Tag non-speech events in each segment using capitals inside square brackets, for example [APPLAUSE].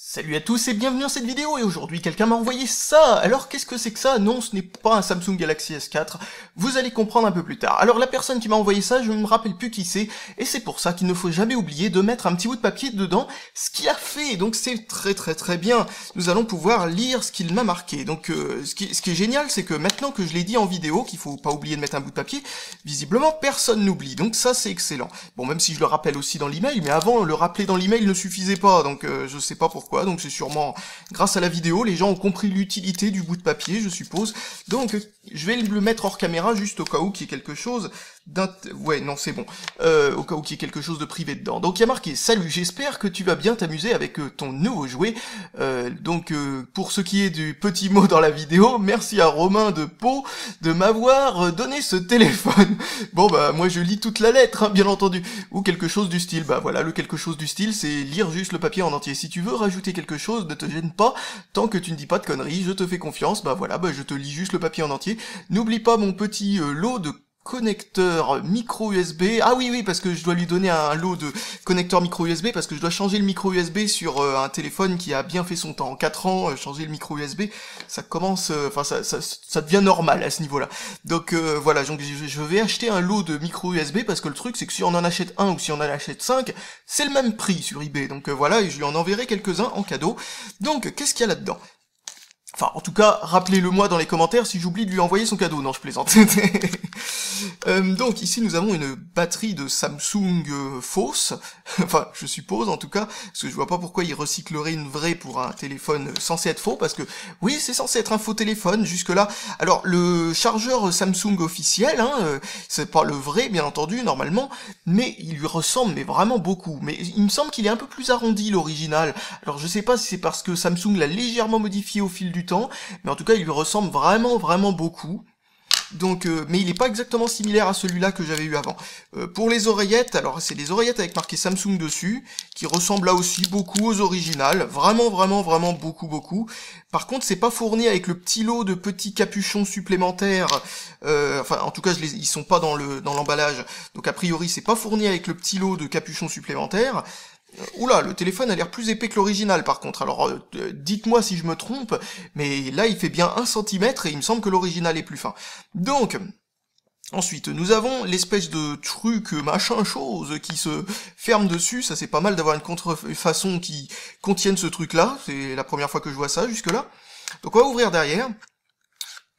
Salut à tous et bienvenue dans cette vidéo et aujourd'hui quelqu'un m'a envoyé ça Alors qu'est-ce que c'est que ça Non ce n'est pas un Samsung Galaxy S4, vous allez comprendre un peu plus tard. Alors la personne qui m'a envoyé ça je ne me rappelle plus qui c'est et c'est pour ça qu'il ne faut jamais oublier de mettre un petit bout de papier dedans ce qu'il a fait donc c'est très très très bien. Nous allons pouvoir lire ce qu'il m'a marqué donc euh, ce, qui, est génial c'est que maintenant que je l'ai dit en vidéo qu'il faut pas oublier de mettre un bout de papier, visiblement personne n'oublie donc ça c'est excellent. Bon même si je le rappelle aussi dans l'email mais avant le rappeler dans l'email ne suffisait pas donc euh, je sais pas pourquoi donc c'est sûrement grâce à la vidéo, les gens ont compris l'utilité du bout de papier, je suppose. Donc je vais le mettre hors caméra juste au cas où qu'il y ait quelque chose. Ouais, non, c'est bon. Euh, au cas où qu'il y ait quelque chose de privé dedans. Donc il y a marqué « Salut, j'espère que tu vas bien t'amuser avec euh, ton nouveau jouet. Euh, donc euh, pour ce qui est du petit mot dans la vidéo, merci à Romain de Pau de m'avoir donné ce téléphone. [LAUGHS] Bon bah moi je lis toute la lettre, hein, bien entendu. Ou quelque chose du style. Bah voilà, le quelque chose du style, c'est lire juste le papier en entier. Si tu veux rajouter quelque chose, ne te gêne pas. Tant que tu ne dis pas de conneries, je te fais confiance. Bah voilà, bah je te lis juste le papier en entier. N'oublie pas mon petit lot de connecteur micro USB. Ah oui, oui, parce que je dois lui donner un lot de connecteurs micro USB, parce que je dois changer le micro USB sur euh, un téléphone qui a bien fait son temps. En 4 ans, euh, changer le micro USB, ça commence, euh, enfin, ça, ça, devient normal à ce niveau-là. Donc voilà, donc je vais acheter un lot de micro USB, parce que le truc, c'est que si on en achète un ou si on en achète 5, c'est le même prix sur eBay. Donc voilà, et je lui en enverrai quelques-uns en cadeau. Donc, qu'est-ce qu'il y a là-dedans Enfin, en tout cas, rappelez-le moi dans les commentaires si j'oublie de lui envoyer son cadeau. Non, je plaisante. [LAUGHS] Euh, donc ici nous avons une batterie de Samsung euh, fausse, [LAUGHS] enfin je suppose en tout cas, parce que je vois pas pourquoi ils recycleraient une vraie pour un téléphone censé être faux, parce que oui c'est censé être un faux téléphone jusque-là. Alors le chargeur Samsung officiel, hein, euh, c'est pas le vrai bien entendu normalement, mais il lui ressemble mais vraiment beaucoup. Mais il me semble qu'il est un peu plus arrondi l'original, alors je sais pas si c'est parce que Samsung l'a légèrement modifié au fil du temps, mais en tout cas il lui ressemble vraiment vraiment beaucoup. Donc, euh, mais il n'est pas exactement similaire à celui-là que j'avais eu avant. Euh, pour les oreillettes, alors c'est des oreillettes avec marqué Samsung dessus, qui ressemblent là aussi beaucoup aux originales, vraiment vraiment vraiment beaucoup beaucoup. Par contre, c'est pas fourni avec le petit lot de petits capuchons supplémentaires. Euh, enfin, en tout cas, je les, ils sont pas dans le dans l'emballage. Donc a priori, c'est pas fourni avec le petit lot de capuchons supplémentaires. Oula, le téléphone a l'air plus épais que l'original par contre, alors euh, euh, dites-moi si je me trompe, mais là il fait bien 1 cm et il me semble que l'original est plus fin. Donc, Ensuite, nous avons l'espèce de truc machin chose qui se ferme dessus. Ça, c'est pas mal d'avoir une contrefaçon qui contienne ce truc-là. C'est la première fois que je vois ça jusque-là. Donc, on va ouvrir derrière.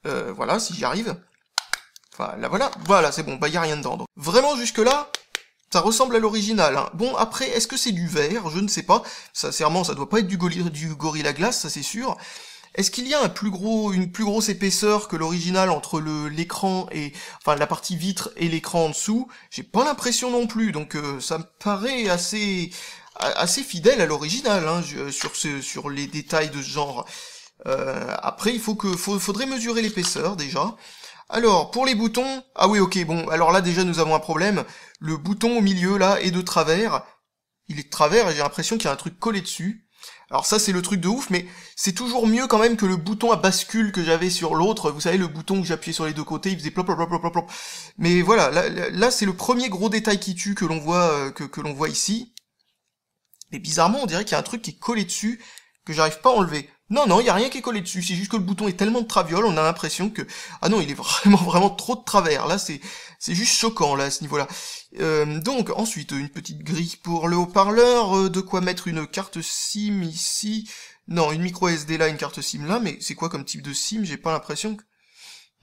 Euh, voilà, si j'y arrive. Enfin, là, voilà. Voilà, c'est bon. Bah, y a rien dedans. Donc, vraiment, jusque-là, ça ressemble à l'original. Hein. Bon, après, est-ce que c'est du verre Je ne sais pas. Sincèrement, ça doit pas être du, du Gorilla glace, ça c'est sûr. Est-ce qu'il y a un plus gros, une plus grosse épaisseur que l'original entre l'écran et enfin la partie vitre et l'écran en dessous J'ai pas l'impression non plus, donc euh, ça me paraît assez assez fidèle à l'original hein, sur sur les détails de ce genre. Euh, après, il faut que faudrait mesurer l'épaisseur déjà. Alors pour les boutons, ah oui ok bon alors là déjà nous avons un problème le bouton au milieu là est de travers. Il est de travers et j'ai l'impression qu'il y a un truc collé dessus. Alors ça c'est le truc de ouf, mais c'est toujours mieux quand même que le bouton à bascule que j'avais sur l'autre. Vous savez le bouton que j'appuyais sur les deux côtés, il faisait plop plop plop plop plop. Mais voilà, là, c'est le premier gros détail qui tue que l'on voit euh, que, que l'on voit ici. Mais bizarrement on dirait qu'il y a un truc qui est collé dessus que j'arrive pas à enlever. Non, non, il n'y a rien qui est collé dessus, c'est juste que le bouton est tellement de traviole, on a l'impression que... Ah non, il est [LAUGHS] vraiment, vraiment trop de travers, là, c'est juste choquant, là, à ce niveau-là. Euh, donc, ensuite, une petite grille pour le haut-parleur, euh, de quoi mettre une carte SIM ici... Non, une micro SD là, une carte SIM là, mais c'est quoi comme type de SIM J'ai pas l'impression que...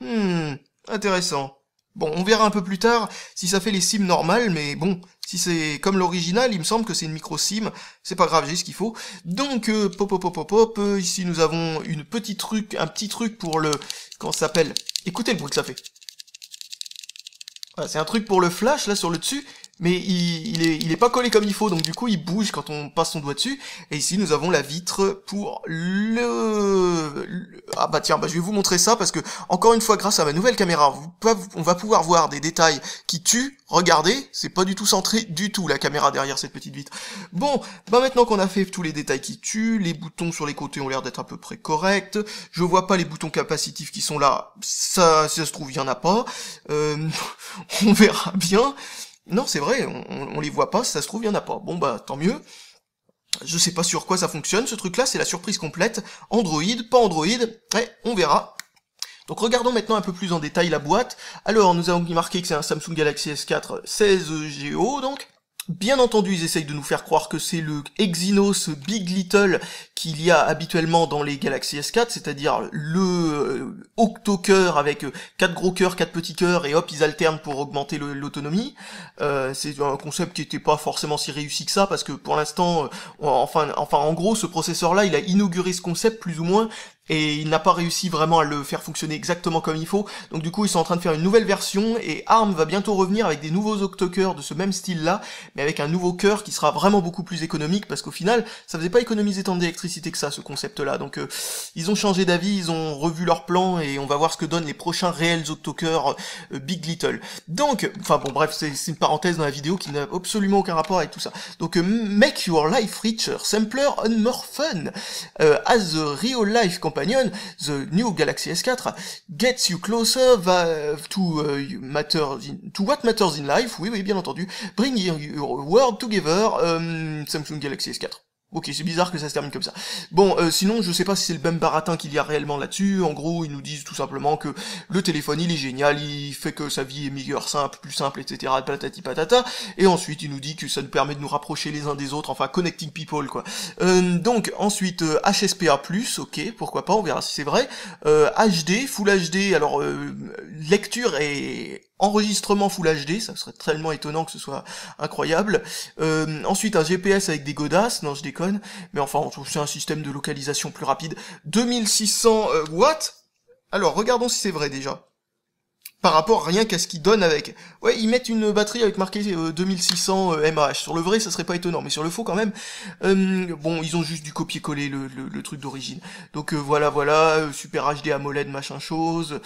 Hmm, intéressant. Bon, on verra un peu plus tard si ça fait les sims normales, mais bon, si c'est comme l'original, il me semble que c'est une micro-sim, c'est pas grave, j'ai ce qu'il faut. Donc, euh, pop pop, pop, pop, pop, euh, ici nous avons une petite truc, un petit truc pour le... Comment ça s'appelle Écoutez le bruit que ça fait. c'est un truc pour le flash, là, sur le dessus, mais il, il, est, il est pas collé comme il faut, donc du coup il bouge quand on passe son doigt dessus. Et ici nous avons la vitre pour le... Ah bah tiens, bah je vais vous montrer ça parce que encore une fois grâce à ma nouvelle caméra, on va pouvoir voir des détails qui tuent. Regardez, c'est pas du tout centré du tout la caméra derrière cette petite vitre. Bon, bah maintenant qu'on a fait tous les détails qui tuent, les boutons sur les côtés ont l'air d'être à peu près corrects. Je vois pas les boutons capacitifs qui sont là, ça, ça se trouve il y en a pas. Euh, [LAUGHS] on verra bien. Non, c'est vrai, on, on, les voit pas, ça se trouve, il y en a pas. Bon bah, tant mieux. Je sais pas sur quoi ça fonctionne, ce truc-là, c'est la surprise complète. Android, pas Android, ouais, on verra. Donc regardons maintenant un peu plus en détail la boîte. Alors, nous avons marqué que c'est un Samsung Galaxy S4 16 Go, donc. Bien entendu, ils essayent de nous faire croire que c'est le Exynos Big Little qu'il y a habituellement dans les Galaxy S4, c'est-à-dire le euh, octo-cœur avec euh, quatre gros cœurs, quatre petits cœurs, et hop, ils alternent pour augmenter l'autonomie. Euh, c'est un concept qui n'était pas forcément si réussi que ça, parce que pour l'instant, enfin, enfin, en gros, ce processeur-là, il a inauguré ce concept plus ou moins, et il n'a pas réussi vraiment à le faire fonctionner exactement comme il faut. Donc du coup, ils sont en train de faire une nouvelle version et ARM va bientôt revenir avec des nouveaux octocœurs de ce même style-là, mais avec un nouveau cœur qui sera vraiment beaucoup plus économique parce qu'au final, ça faisait pas économiser tant d'électricité que ça ce concept-là. Donc euh, ils ont changé d'avis, ils ont revu leur plan et on va voir ce que donnent les prochains réels octocœurs euh, Big Little. Donc, enfin bon, bref, c'est une parenthèse dans la vidéo qui n'a absolument aucun rapport avec tout ça. Donc euh, make your life richer, simpler and more fun as the real life companion, the new Galaxy S4, gets you closer to, uh, in, to what matters in life, oui, oui, bien entendu, bring your world together, um, Samsung Galaxy S4. Ok, c'est bizarre que ça se termine comme ça. Bon, euh, sinon, je sais pas si c'est le même baratin qu'il y a réellement là-dessus. En gros, ils nous disent tout simplement que le téléphone, il est génial, il fait que sa vie est meilleure, simple, plus simple, etc. Patati patata. Et ensuite, il nous dit que ça nous permet de nous rapprocher les uns des autres, enfin, connecting people, quoi. Euh, donc, ensuite, HSPA+, euh, ok, pourquoi pas, on verra si c'est vrai. HD, Full HD, alors, lecture et enregistrement Full HD, ça serait tellement étonnant que ce soit incroyable. ensuite, un GPS avec des godasses, non, je déconne mais enfin, on trouve c'est un système de localisation plus rapide. 2600 euh, watts Alors, regardons si c'est vrai déjà par rapport rien qu'à ce qu'ils donnent avec. Ouais, ils mettent une batterie avec marqué 2600 euh, mAh. Euh, sur le vrai, ça serait pas étonnant, mais sur le faux quand même, euh, bon, ils ont juste du copier-coller le, truc d'origine. Donc voilà, voilà, super HD AMOLED, machin chose.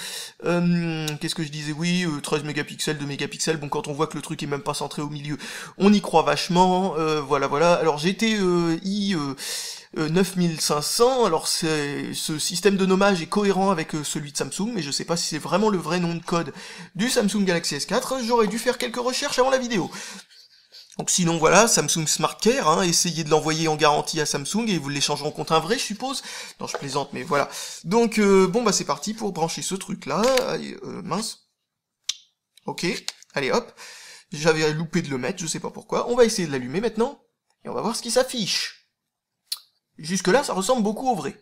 Qu'est-ce que je disais Oui, 13 mégapixels, 2 mégapixels. Bon, quand on voit que le truc est même pas centré au milieu, on y croit vachement. voilà, voilà. Alors GTI e 9500. Euh, alors ce système de nommage est cohérent avec euh, celui de Samsung, mais je sais pas si c'est vraiment le vrai nom de code du Samsung Galaxy S4. J'aurais dû faire quelques recherches avant la vidéo. Donc sinon voilà, Samsung Smart Care, hein, essayez de l'envoyer en garantie à Samsung et vous l'échangerez contre un vrai, je suppose. Non, je plaisante, mais voilà. Donc euh, bon bah c'est parti pour brancher ce truc là. mince. Ok, allez hop. J'avais loupé de le mettre, je sais pas pourquoi. On va essayer de l'allumer maintenant et on va voir ce qui s'affiche. Jusque-là, ça ressemble beaucoup au vrai.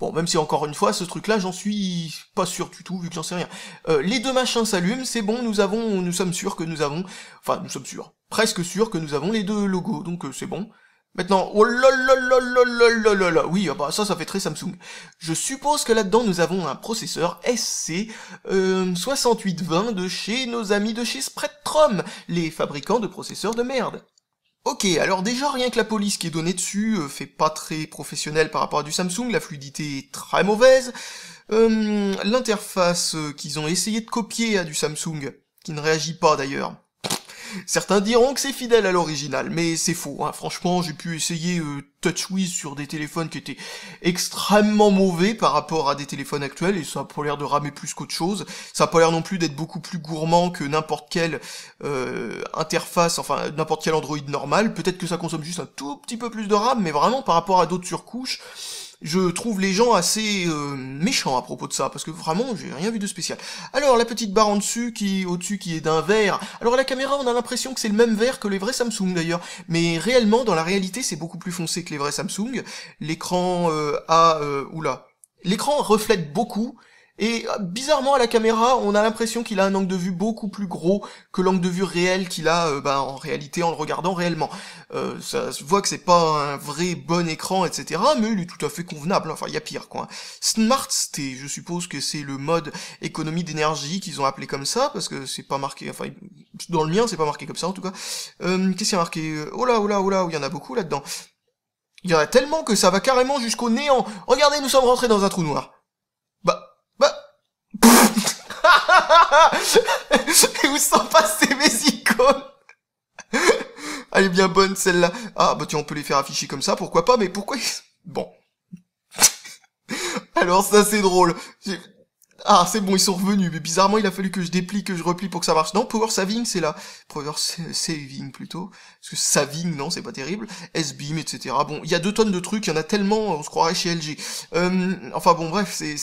Bon, même si encore une fois, ce truc-là, j'en suis pas sûr du tout, vu que j'en sais rien. Euh, les deux machins s'allument, c'est bon, nous avons, nous sommes sûrs que nous avons, enfin, nous sommes sûrs, presque sûrs que nous avons les deux logos, donc euh, c'est bon. Maintenant, oh là là là là là là oui, ah bah ça, ça fait très Samsung. Je suppose que là-dedans, nous avons un processeur SC euh, 6820 de chez nos amis de chez Spreadtrum, les fabricants de processeurs de merde. Ok, alors déjà rien que la police qui est donnée dessus euh, fait pas très professionnel par rapport à du Samsung, la fluidité est très mauvaise, euh, l'interface euh, qu'ils ont essayé de copier à du Samsung, qui ne réagit pas d'ailleurs, Certains diront que c'est fidèle à l'original, mais c'est faux. Hein. Franchement, j'ai pu essayer euh, TouchWiz sur des téléphones qui étaient extrêmement mauvais par rapport à des téléphones actuels, et ça a pas l'air de ramer plus qu'autre chose. Ça a pas l'air non plus d'être beaucoup plus gourmand que n'importe quelle euh, interface, enfin n'importe quel Android normal. Peut-être que ça consomme juste un tout petit peu plus de RAM, mais vraiment par rapport à d'autres surcouches, je trouve les gens assez euh, méchants à propos de ça, parce que vraiment, j'ai rien vu de spécial. Alors, la petite barre en dessus, qui, au-dessus, qui est d'un vert. Alors, à la caméra, on a l'impression que c'est le même vert que les vrais Samsung, d'ailleurs. Mais réellement, dans la réalité, c'est beaucoup plus foncé que les vrais Samsung. L'écran euh, a... Euh, oula. L'écran reflète beaucoup et euh, bizarrement à la caméra, on a l'impression qu'il a un angle de vue beaucoup plus gros que l'angle de vue réel qu'il a euh, bah, en réalité en le regardant réellement. Euh, ça se voit que c'est pas un vrai bon écran, etc. Mais il est tout à fait convenable. Enfin, il y a pire quoi. Smart je suppose que c'est le mode économie d'énergie qu'ils ont appelé comme ça parce que c'est pas marqué. Enfin, dans le mien, c'est pas marqué comme ça en tout cas. Euh, Qu'est-ce qui a marqué Oh là, oh là, oh là, il y en a beaucoup là-dedans. Il y en a tellement que ça va carrément jusqu'au néant. Regardez, nous sommes rentrés dans un trou noir. Et où sont passées mes icônes Elle est bien bonne celle-là. Ah bah tiens, on peut les faire afficher comme ça, pourquoi pas, mais pourquoi... Bon. Alors ça c'est drôle. Ah, c'est bon, ils sont revenus, mais bizarrement, il a fallu que je déplie, que je replie pour que ça marche. Non, power saving, c'est là. Power saving, plutôt. Parce que saving, non, c'est pas terrible. S-beam, etc. Bon, il y a deux tonnes de trucs, il y en a tellement, on se croirait chez LG. Euh, enfin bon, bref, c'est...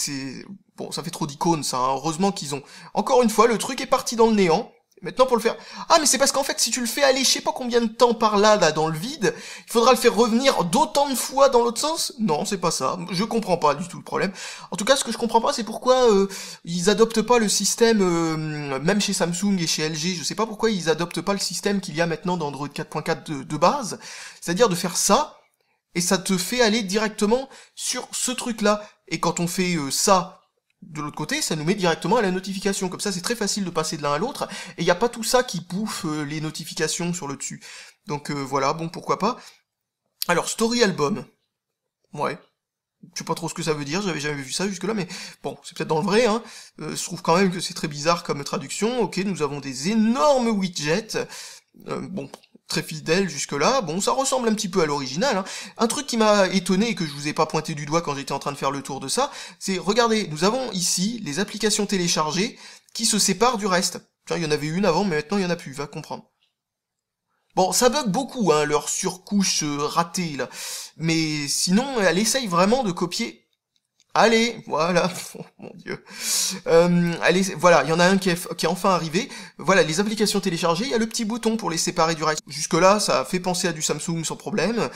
Bon, ça fait trop d'icônes, ça. Hein. Heureusement qu'ils ont... Encore une fois, le truc est parti dans le néant. Maintenant, pour le faire... Ah, mais c'est parce qu'en fait, si tu le fais aller je sais pas combien de temps par là, là, dans le vide, il faudra le faire revenir d'autant de fois dans l'autre sens Non, c'est pas ça. Je comprends pas du tout le problème. En tout cas, ce que je comprends pas, c'est pourquoi euh, ils adoptent pas le système, euh, même chez Samsung et chez LG, je sais pas pourquoi ils adoptent pas le système qu'il y a maintenant dans Android 4.4 de, base, c'est-à-dire de faire ça, et ça te fait aller directement sur ce truc-là. Et quand on fait euh, ça de l'autre côté, ça nous met directement à la notification. Comme ça, c'est très facile de passer de l'un à l'autre, et il n'y a pas tout ça qui bouffe euh, les notifications sur le dessus. Donc euh, voilà, bon, pourquoi pas. Alors, Story Album. Ouais. Je sais pas trop ce que ça veut dire, j'avais jamais vu ça jusque-là, mais bon, c'est peut-être dans le vrai, hein. se euh, je trouve quand même que c'est très bizarre comme traduction. Ok, nous avons des énormes widgets. bon, très fidèle jusque-là. Bon, ça ressemble un petit peu à l'original. Hein. Un truc qui m'a étonné et que je vous ai pas pointé du doigt quand j'étais en train de faire le tour de ça, c'est, regardez, nous avons ici les applications téléchargées qui se séparent du reste. Tiens, il y en avait une avant, mais maintenant il y en a plus, va comprendre. Bon, ça bug beaucoup, hein, leur surcouche euh, ratée, là. Mais sinon, elle essaye vraiment de copier Allez, voilà, mon dieu. allez, voilà, il y en a un qui est, enfin arrivé. Voilà, les applications téléchargées, il y a le petit bouton pour les séparer du reste. Jusque-là, ça fait penser à du Samsung sans problème.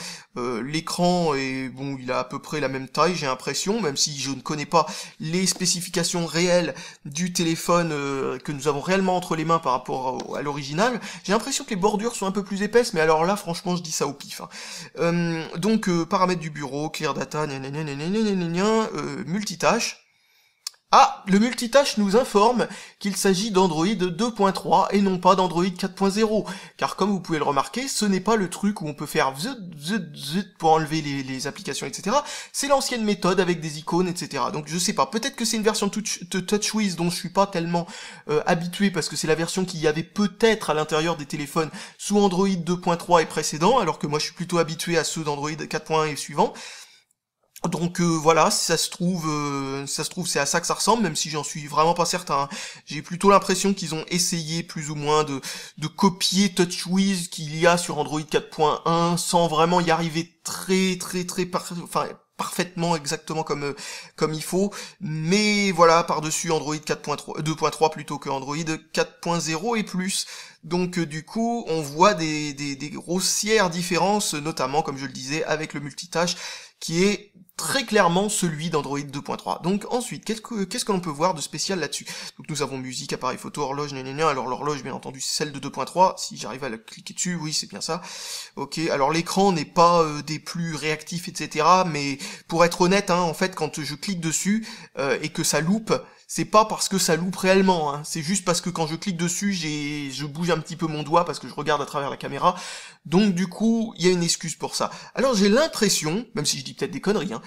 L'écran est, bon, il a à peu près la même taille, j'ai l'impression, même si je ne connais pas les spécifications réelles du téléphone que nous avons réellement entre les mains par rapport à, l'original. J'ai l'impression que les bordures sont un peu plus épaisses, mais alors là, franchement, je dis ça au pif. donc, paramètres du bureau, clear data, multitâche. Ah, le multitâche nous informe qu'il s'agit d'Android 2.3 et non pas d'Android 4.0, car comme vous pouvez le remarquer, ce n'est pas le truc où on peut faire zut zut zut pour enlever les, applications, etc. C'est l'ancienne méthode avec des icônes, etc. Donc je sais pas, peut-être que c'est une version touch, de TouchWiz dont je suis pas tellement euh, habitué, parce que c'est la version qu'il y avait peut-être à l'intérieur des téléphones sous Android 2.3 et précédent, alors que moi je suis plutôt habitué à ceux d'Android 4.1 et suivant. Donc euh, voilà, si ça se trouve, euh, ça se trouve, c'est à ça que ça ressemble, même si j'en suis vraiment pas certain. Hein. J'ai plutôt l'impression qu'ils ont essayé plus ou moins de, copier TouchWiz qu'il y a sur Android 4.1 sans vraiment y arriver très très très enfin parfaitement exactement comme euh, comme il faut mais voilà par-dessus Android 4.3 2.3 plutôt que Android 4.0 et plus donc du coup on voit des, des grossières différences notamment comme je le disais avec le multitâche qui est très clairement celui d'Android 2.3. Donc ensuite, qu'est-ce que, l'on peut voir de spécial là-dessus Donc nous avons musique, appareil photo, horloge, nanana, alors l'horloge bien entendu c'est celle de 2.3, si j'arrive à la cliquer dessus, oui c'est bien ça. Ok, alors l'écran n'est pas euh, des plus réactifs, etc. Mais pour être honnête, hein, en fait quand je clique dessus euh, et que ça loupe, c'est pas parce que ça loupe réellement, hein. c'est juste parce que quand je clique dessus, j'ai, je bouge un petit peu mon doigt parce que je regarde à travers la caméra, donc du coup, il y a une excuse pour ça. Alors j'ai l'impression, même si je dis peut-être des conneries, hein,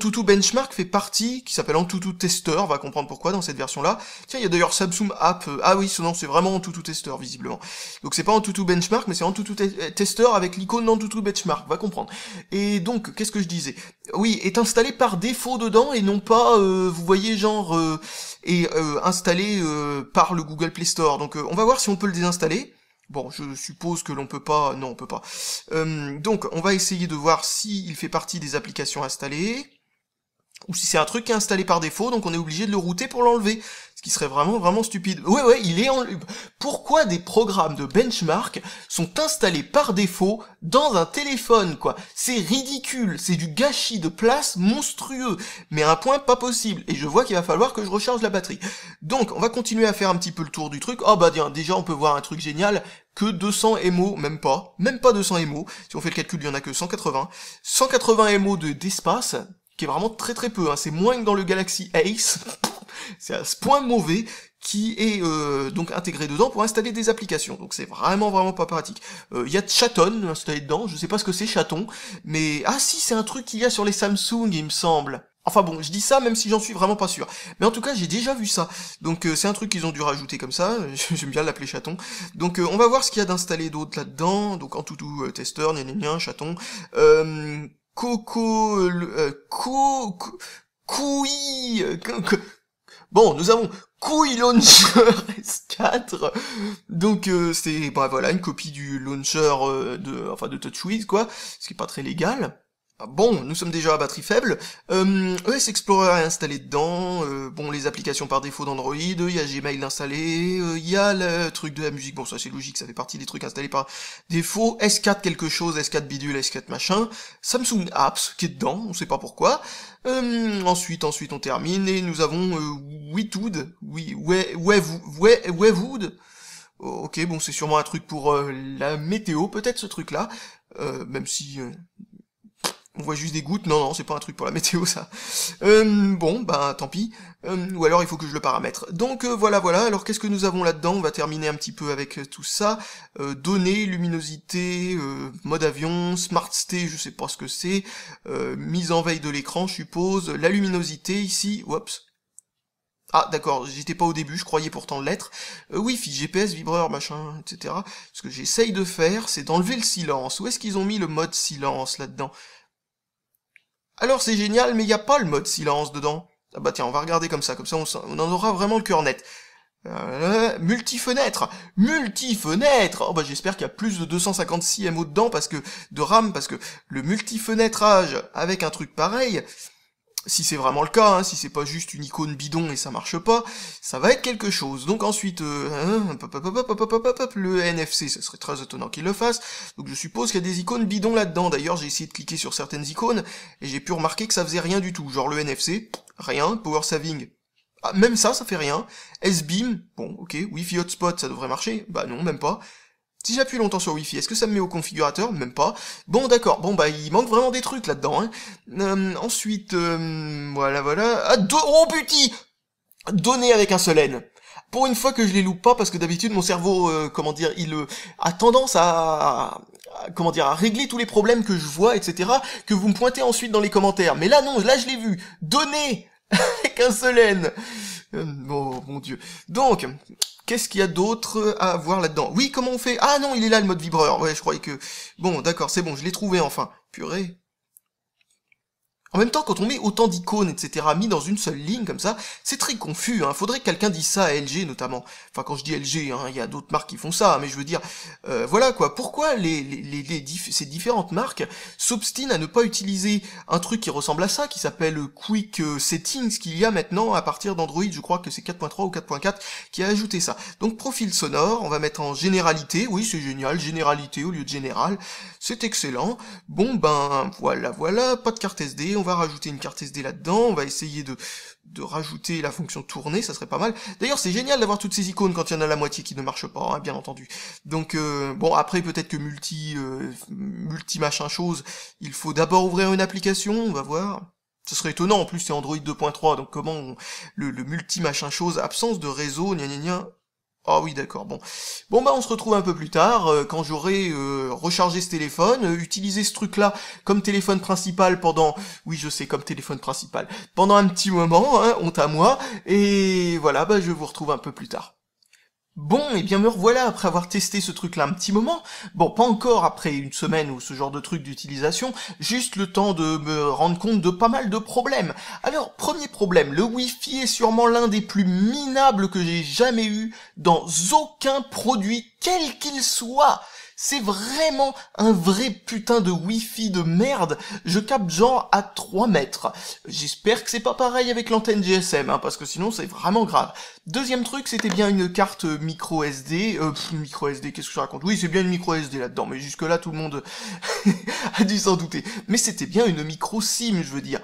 Tutu Benchmark fait partie, qui s'appelle Antutu Tester, on va comprendre pourquoi dans cette version-là. Tiens, il y a d'ailleurs Samsung App, euh, ah oui, sinon c'est vraiment Antutu Tester, visiblement. Donc c'est pas Antutu Benchmark, mais c'est Antutu euh, Tester avec l'icône Antutu Benchmark, va comprendre. Et donc, qu'est-ce que je disais Oui, est installé par défaut dedans, et non pas, euh, vous voyez, genre, euh, est installé par le Google Play Store. Donc on va voir si on peut le désinstaller. Bon, je suppose que l'on peut pas... Non, on peut pas. Euh, donc, on va essayer de voir s'il il fait partie des applications installées ou si c'est un truc qui est installé par défaut, donc on est obligé de le router pour l'enlever. Ce qui serait vraiment, vraiment stupide. Ouais, ouais, il est en... Pourquoi des programmes de benchmark sont installés par défaut dans un téléphone, quoi C'est ridicule, c'est du gâchis de place monstrueux, mais un point pas possible. Et je vois qu'il va falloir que je recharge la batterie. Donc, on va continuer à faire un petit peu le tour du truc. Oh bah tiens, déjà on peut voir un truc génial, que 200 MO, même pas, même pas 200 MO, si on fait le calcul, il y en a que 180, 180 MO de d'espace, qui est vraiment très très peu. Hein. C'est moins que dans le Galaxy Ace. [LAUGHS] c'est à ce point mauvais qui est euh, donc intégré dedans pour installer des applications. Donc c'est vraiment vraiment pas pratique. Euh, il y a Chaton installé dedans, je sais pas ce que c'est Chaton, mais ah si c'est un truc qu'il y a sur les Samsung il me semble. Enfin bon, je dis ça même si j'en suis vraiment pas sûr. Mais en tout cas, j'ai déjà vu ça. Donc euh, c'est un truc qu'ils ont dû rajouter comme ça. [LAUGHS] J'aime bien l'appeler chaton. Donc on va voir ce qu'il y a d'installé d'autre là-dedans. Donc en tout tout euh, testeur, chaton. Coco, euh, co, euh, bon, nous avons Couille Launcher S4. Donc euh, c'est bah voilà une copie du launcher de enfin de TouchWiz quoi, ce qui est pas très légal. Ah bon, nous sommes déjà à batterie faible. Euh, hum, ES Explorer est installé dedans. Euh, bon, les applications par défaut d'Android. Il y a Gmail installé. Euh, il y a le truc de la musique. Bon, ça c'est logique, ça fait partie des trucs installés par défaut. S4 quelque chose, S4 bidule, S4 machin. Samsung Apps qui est dedans, on sait pas pourquoi. Hum, ensuite, ensuite on termine et nous avons euh, Witwood. Oui, Wavewood. Ok, bon, c'est sûrement un truc pour la météo, peut-être ce truc-là. Euh, même si euh, on voit juste des gouttes, non, non, c'est pas un truc pour la météo, ça. Euh, bon, ben, tant pis. Euh, ou alors, il faut que je le paramètre. Donc, euh, voilà, voilà, alors qu'est-ce que nous avons là-dedans On va terminer un petit peu avec tout ça. données, luminosité, mode avion, smart stay, je sais pas ce que c'est, mise en veille de l'écran, je suppose, la luminosité, ici, oups, ah d'accord, j'étais pas au début, je croyais pourtant l'être. Euh, Wi-Fi, GPS, vibreur, machin, etc. Ce que j'essaye de faire, c'est d'enlever le silence. Où est-ce qu'ils ont mis le mode silence là-dedans alors c'est génial, mais il n'y a pas le mode silence dedans. Ah bah tiens, on va regarder comme ça, comme ça on, en aura vraiment le cœur net. Euh, multi-fenêtre Multi-fenêtre Oh bah j'espère qu'il y a plus de 256 MO dedans parce que de RAM, parce que le multi-fenêtrage avec un truc pareil, si c'est vraiment le cas, hein, si c'est pas juste une icône bidon et ça marche pas, ça va être quelque chose. Donc ensuite, le NFC, ça serait très étonnant qu'il le fasse, donc je suppose qu'il y a des icônes bidons là-dedans, d'ailleurs j'ai essayé de cliquer sur certaines icônes, et j'ai pu remarquer que ça faisait rien du tout, genre le NFC, rien, Power Saving, ah, même ça, ça fait rien, S-Beam, bon ok, Wi-Fi Hotspot, ça devrait marcher, bah non, même pas, si j'appuie longtemps sur Wi-Fi, est-ce que ça me met au configurateur Même pas. Bon, d'accord. Bon, bah, il manque vraiment des trucs là-dedans. Hein. Euh, ensuite, euh, voilà, voilà. Ah, deux oh, putain Donner avec un seul N. Pour une fois que je les loupe pas, parce que d'habitude, mon cerveau, euh, comment dire, il a tendance à, à, comment dire, à régler tous les problèmes que je vois, etc., que vous me pointez ensuite dans les commentaires. Mais là, non, là, je l'ai vu. Donner [LAUGHS] avec un seul N. mon Dieu. Donc, Qu'est-ce qu'il y a d'autre à voir là-dedans Oui, comment on fait Ah non, il est là le mode vibreur. Ouais, je croyais que... Bon, d'accord, c'est bon, je l'ai trouvé enfin. Purée. En même temps, quand on met autant d'icônes, etc., mis dans une seule ligne comme ça, c'est très confus. Hein. Faudrait que quelqu'un dise ça à LG notamment. Enfin, quand je dis LG, hein, il y a d'autres marques qui font ça, mais je veux dire, euh, voilà quoi. Pourquoi les, les, ces différentes marques s'obstinent à ne pas utiliser un truc qui ressemble à ça, qui s'appelle Quick euh, Settings, qu'il y a maintenant à partir d'Android, je crois que c'est 4.3 ou 4.4 qui a ajouté ça. Donc profil sonore, on va mettre en généralité. Oui, c'est génial, généralité au lieu de général, c'est excellent. Bon ben voilà, voilà, pas de carte SD on va rajouter une carte SD là-dedans, on va essayer de, de rajouter la fonction tourner, ça serait pas mal. D'ailleurs, c'est génial d'avoir toutes ces icônes quand il y en a la moitié qui ne marche pas, hein, bien entendu. Donc, euh, bon, après, peut-être que multi, euh, multi machin chose, il faut d'abord ouvrir une application, on va voir. Ce serait étonnant, en plus c'est Android 2.3, donc comment le, le multi-machin chose, absence de réseau, gna gna gna, ah oui, d'accord, bon. Bon, bah, on se retrouve un peu plus tard, euh, quand j'aurai euh, rechargé ce téléphone, euh, utilisé ce truc-là comme téléphone principal pendant... Oui, je sais, comme téléphone principal. Pendant un petit moment, hein, honte à moi, et voilà, bah, je vous retrouve un peu plus tard. Bon, et eh bien me revoilà après avoir testé ce truc-là un petit moment. Bon, pas encore après une semaine ou ce genre de truc d'utilisation, juste le temps de me rendre compte de pas mal de problèmes. Alors, premier problème, le Wi-Fi est sûrement l'un des plus minables que j'ai jamais eu dans aucun produit, quel qu'il soit. C'est vraiment un vrai putain de wifi de merde. Je capte genre à 3 mètres. J'espère que c'est pas pareil avec l'antenne GSM, hein, parce que sinon c'est vraiment grave. Deuxième truc, c'était bien une carte micro SD. Euh, micro SD, qu'est-ce que je raconte Oui, c'est bien une micro SD là-dedans, mais jusque-là tout le monde [LAUGHS] a dû s'en douter. Mais c'était bien une micro SIM, je veux dire.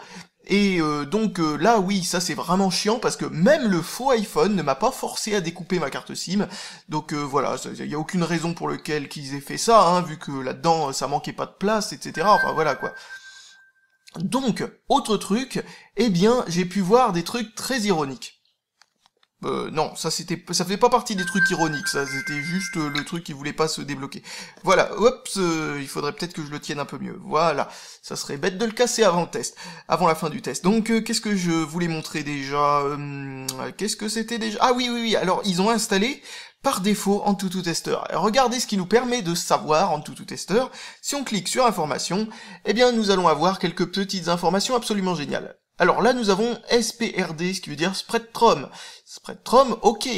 Et euh, donc euh, là, oui, ça c'est vraiment chiant parce que même le faux iPhone ne m'a pas forcé à découper ma carte SIM. Donc euh, voilà, il n'y a aucune raison pour laquelle qu'ils aient fait ça, hein, vu que là-dedans ça manquait pas de place, etc. Enfin voilà quoi. Donc, autre truc, eh bien j'ai pu voir des trucs très ironiques. Euh, non, ça c'était, ça faisait pas partie des trucs ironiques, ça c'était juste euh, le truc qui voulait pas se débloquer. Voilà, oups, il faudrait peut-être que je le tienne un peu mieux. Voilà, ça serait bête de le casser avant le test, avant la fin du test. Donc euh, qu'est-ce que je voulais montrer déjà Qu'est-ce que c'était déjà Ah oui, oui, oui. Alors ils ont installé par défaut en tester. regardez ce qui nous permet de savoir en tester. Si on clique sur information, eh bien nous allons avoir quelques petites informations absolument géniales. Alors là, nous avons SPRD, ce qui veut dire Spreadtrum. Spreadtrum, ok.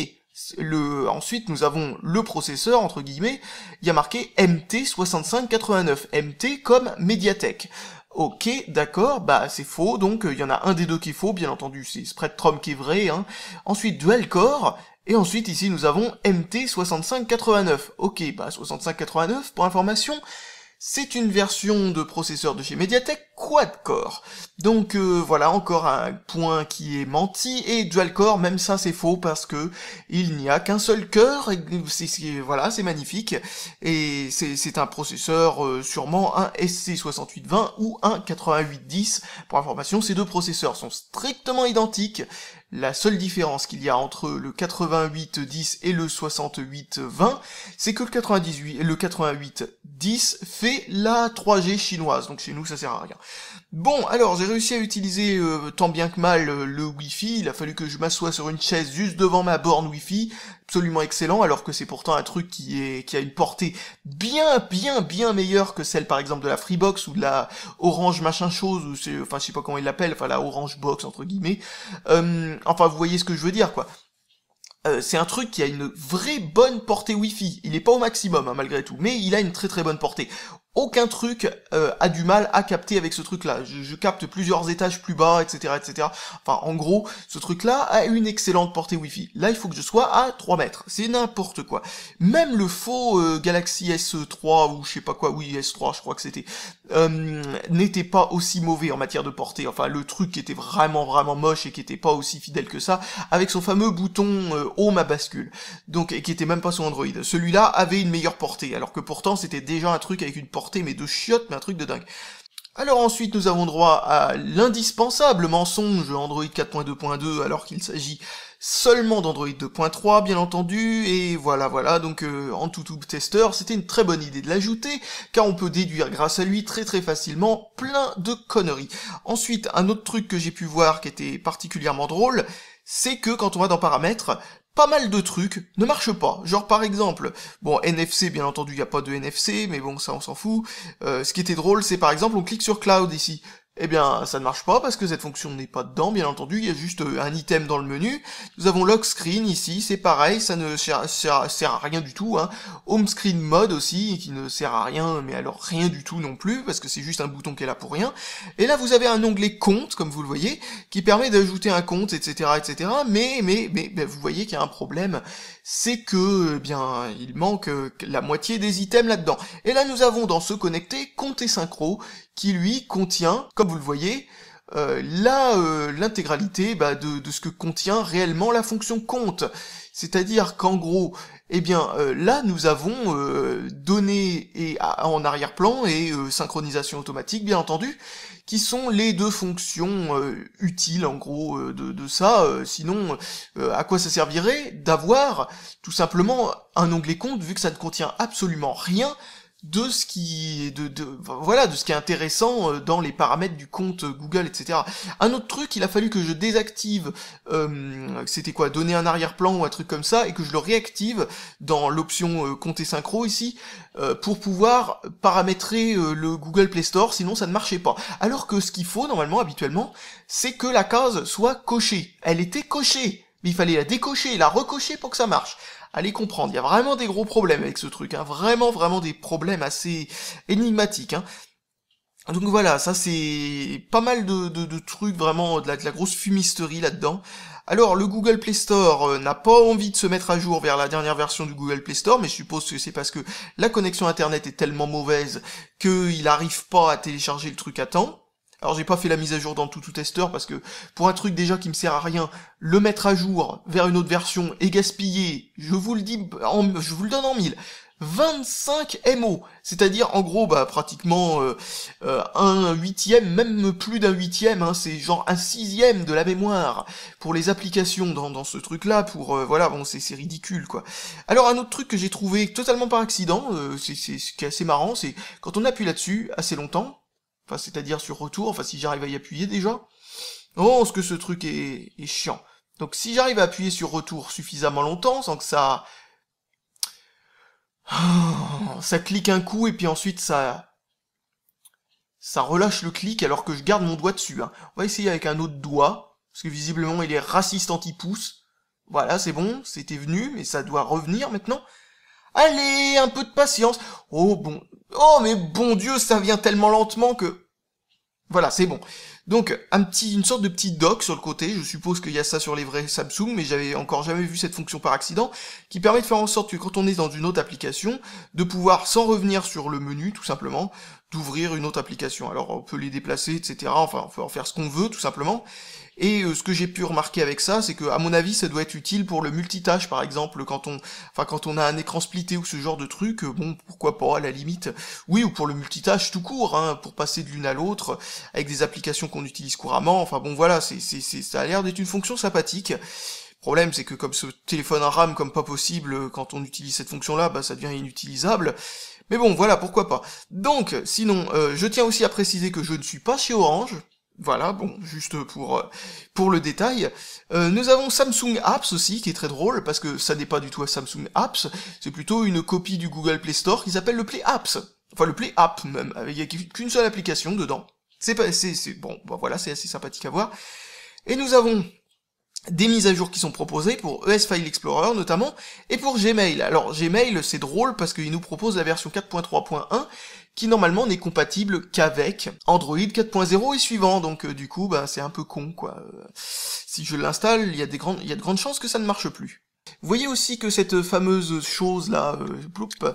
Le, ensuite, nous avons le processeur, entre guillemets. Il y a marqué MT6589. MT comme Mediatek. Ok, d'accord, bah c'est faux, donc il y en a un des deux qui est faux, bien entendu, c'est Spreadtrum qui est vrai, hein. Ensuite, dual core, et ensuite ici nous avons MT6589. Ok, bah 6589, pour information, c'est une version de processeur de chez Mediatek quad-core. Donc euh, voilà, encore un point qui est menti, et dual-core, même ça c'est faux, parce que il n'y a qu'un seul cœur, et voilà, c'est magnifique, et c'est, un processeur euh, sûrement un SC6820 ou un 8810. Pour information, ces deux processeurs sont strictement identiques, la seule différence qu'il y a entre le 8810 et le 6820, c'est que le 98, le 88 fait la 3G chinoise. Donc chez nous, ça sert à rien. Bon, alors j'ai réussi à utiliser euh, tant bien que mal euh, le Wi-Fi, il a fallu que je m'assoie sur une chaise juste devant ma borne Wi-Fi, absolument excellent, alors que c'est pourtant un truc qui, est, qui a une portée bien, bien, bien meilleure que celle par exemple de la Freebox ou de la Orange machin chose, ou c'est, enfin je sais pas comment il l'appelle, enfin la Orange Box entre guillemets, euh, enfin vous voyez ce que je veux dire quoi c'est un truc qui a une vraie bonne portée Wi-Fi. Il est pas au maximum hein, malgré tout, mais il a une très très bonne portée aucun truc euh, a du mal à capter avec ce truc-là. Je, capte plusieurs étages plus bas, etc., etc. Enfin, en gros, ce truc-là a une excellente portée Wi-Fi. Là, il faut que je sois à 3 mètres. C'est n'importe quoi. Même le faux euh, Galaxy S3 ou je sais pas quoi, oui S3, je crois que c'était, euh, n'était pas aussi mauvais en matière de portée. Enfin, le truc qui était vraiment vraiment moche et qui était pas aussi fidèle que ça, avec son fameux bouton euh, Home à bascule. Donc, et qui était même pas son Android. Celui-là avait une meilleure portée, alors que pourtant c'était déjà un truc avec une portée mais de chiottes, mais un truc de dingue. Alors ensuite, nous avons droit à l'indispensable mensonge Android 4.2.2 alors qu'il s'agit seulement d'Android 2.3 bien entendu, et voilà voilà, donc euh, en tout Tester, c'était une très bonne idée de l'ajouter, car on peut déduire grâce à lui très très facilement plein de conneries. Ensuite, un autre truc que j'ai pu voir qui était particulièrement drôle, c'est que quand on va dans paramètres, pas mal de trucs ne marchent pas. Genre par exemple, bon NFC bien entendu il n'y a pas de NFC mais bon ça on s'en fout. Euh, ce qui était drôle c'est par exemple on clique sur cloud ici eh bien, ça ne marche pas parce que cette fonction n'est pas dedans, bien entendu, il y a juste euh, un item dans le menu. Nous avons lock screen ici, c'est pareil, ça ne sert, à rien du tout. Hein. Home screen mode aussi, qui ne sert à rien, mais alors rien du tout non plus, parce que c'est juste un bouton qui est là pour rien. Et là, vous avez un onglet compte, comme vous le voyez, qui permet d'ajouter un compte, etc., etc., mais, mais, mais, ben, vous voyez qu'il y a un problème, c'est que, eh bien, il manque euh, la moitié des items là-dedans. Et là, nous avons dans ce connecté et Synchro, qui lui contient, comme vous le voyez, euh, là euh, l'intégralité bah, de, de, ce que contient réellement la fonction compte. C'est-à-dire qu'en gros, eh bien là nous avons données et en arrière-plan et synchronisation automatique bien entendu, qui sont les deux fonctions euh, utiles en gros euh, de, ça. Euh, sinon, à quoi ça servirait d'avoir tout simplement un onglet compte vu que ça ne contient absolument rien de ce qui de, de, voilà de ce qui est intéressant euh, dans les paramètres du compte euh, Google etc un autre truc il a fallu que je désactive euh, c'était quoi donner un arrière-plan ou un truc comme ça et que je le réactive dans l'option compter synchro ici pour pouvoir paramétrer le Google Play Store sinon ça ne marchait pas alors que ce qu'il faut normalement habituellement c'est que la case soit cochée elle était cochée mais il fallait la décocher la recocher pour que ça marche Allez comprendre. Il y a vraiment des gros problèmes avec ce truc, hein. vraiment, vraiment des problèmes assez énigmatiques. Hein. Donc voilà, ça c'est pas mal de, trucs, vraiment de la, grosse fumisterie là-dedans. Alors le Google Play Store euh, n'a pas envie de se mettre à jour vers la dernière version du Google Play Store, mais je suppose que c'est parce que la connexion Internet est tellement mauvaise qu'il n'arrive pas à télécharger le truc à temps. Alors j'ai pas fait la mise à jour dans tout tout testeur parce que pour un truc déjà qui me sert à rien, le mettre à jour vers une autre version et gaspiller, je vous le dis, en, je vous le donne en mille. 25 MO, c'est-à-dire en gros bah pratiquement euh, euh, un huitième, même plus d'un huitième, hein, c'est genre un sixième de la mémoire pour les applications dans, dans ce truc-là, pour euh, voilà bon c'est ridicule quoi. Alors un autre truc que j'ai trouvé totalement par accident, c'est ce qui assez marrant, c'est quand on appuie là-dessus assez longtemps, Enfin, c'est-à-dire sur retour, enfin, si j'arrive à y appuyer déjà. Oh, ce que ce truc est, chiant. Donc, si j'arrive à appuyer sur retour suffisamment longtemps, sans que ça... [SIGHS] ça clique un coup, et puis ensuite, ça... Ça relâche le clic alors que je garde mon doigt dessus. Hein. On va essayer avec un autre doigt, parce que visiblement, il est raciste anti-pouce. Voilà, c'est bon, c'était venu, mais ça doit revenir maintenant. Allez, un peu de patience. Oh bon, oh mais bon Dieu, ça vient tellement lentement que... Voilà, c'est bon. Donc, un petit, une sorte de petit doc sur le côté, je suppose qu'il y a ça sur les vrais Samsung, mais j'avais encore jamais vu cette fonction par accident, qui permet de faire en sorte que quand on est dans une autre application, de pouvoir, sans revenir sur le menu, tout simplement, d'ouvrir une autre application. Alors, on peut les déplacer, etc., enfin, on peut en faire ce qu'on veut, tout simplement, et euh, ce que j'ai pu remarquer avec ça, c'est que à mon avis, ça doit être utile pour le multitâche, par exemple, quand on, enfin quand on a un écran splitté ou ce genre de truc, euh, bon, pourquoi pas à la limite, oui, ou pour le multitâche tout court, hein, pour passer de l'une à l'autre avec des applications qu'on utilise couramment. Enfin bon, voilà, c'est, ça a l'air d'être une fonction sympathique Le problème, c'est que comme ce téléphone en RAM comme pas possible, euh, quand on utilise cette fonction-là, bah, ça devient inutilisable. Mais bon, voilà, pourquoi pas. Donc, sinon, je tiens aussi à préciser que je ne suis pas chez Orange, voilà, bon, juste pour, euh, pour le détail. Euh, nous avons Samsung Apps aussi, qui est très drôle, parce que ça n'est pas du tout un Samsung Apps, c'est plutôt une copie du Google Play Store qui s'appelle le Play Apps. Enfin, le Play App même, il n'y a qu'une seule application dedans. C'est pas, c'est, bon, bah voilà, c'est assez sympathique à voir. Et nous avons des mises à jour qui sont proposées pour ES File Explorer notamment, et pour Gmail. Alors Gmail, c'est drôle parce qu'il nous propose la version 4.3.1 qui normalement n'est compatible qu'avec Android 4.0 et suivant. Donc euh, du coup, bah, c'est un peu con quoi. Euh, si je l'installe, il y a des grandes, il y a de grandes chances que ça ne marche plus. Vous voyez aussi que cette fameuse chose là, euh, euh,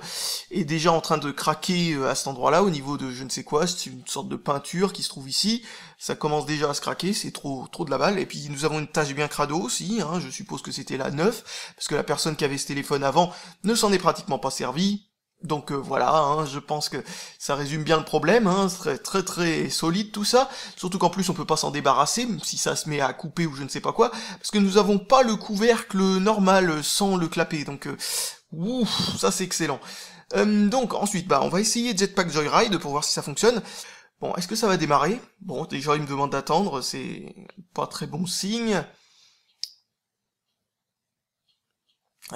est déjà en train de craquer à cet endroit-là au niveau de je ne sais quoi, c'est une sorte de peinture qui se trouve ici. Ça commence déjà à se craquer, c'est trop trop de la balle. Et puis nous avons une tache bien crado aussi, hein, je suppose que c'était la neuf parce que la personne qui avait ce téléphone avant ne s'en est pratiquement pas servie donc euh, voilà, hein, je pense que ça résume bien le problème, hein, très très très solide tout ça, surtout qu'en plus on peut pas s'en débarrasser, si ça se met à couper ou je ne sais pas quoi, parce que nous avons pas le couvercle normal sans le clapet, donc euh, ça c'est excellent. Euh, donc ensuite, bah on va essayer Jetpack Joyride pour voir si ça fonctionne. Bon, est-ce que ça va démarrer Bon, déjà il me demande d'attendre, c'est pas très bon signe.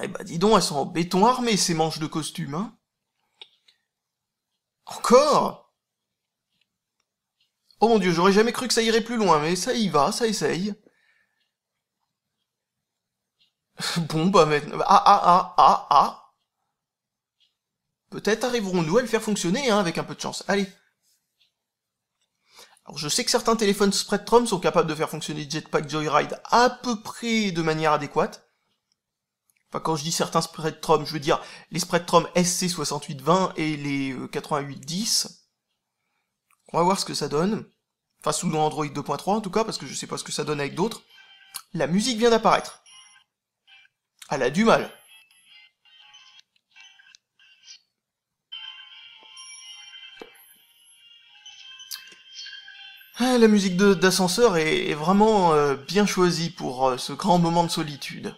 Eh bah dis donc, elles sont en béton armé ces manches de costume, hein encore Oh mon dieu, j'aurais jamais cru que ça irait plus loin, mais ça y va, ça essaye. Bon, bah maintenant... Ah, ah, ah, ah, ah Peut-être arriverons-nous à le faire fonctionner, hein, avec un peu de chance. Allez alors je sais que certains téléphones Spreadtrum sont capables de faire fonctionner Jetpack Joyride à peu près de manière adéquate quand je dis certains Spectrum, je veux dire les Spectrum SC6820 et les 8810. Euh, On va voir ce que ça donne. Enfin, sous Android 2.3 en tout cas, parce que je sais pas ce que ça donne avec d'autres. La musique vient d'apparaître. Elle a du mal. Ah, la musique d'ascenseur est, vraiment euh, bien choisie pour euh, ce grand moment de solitude.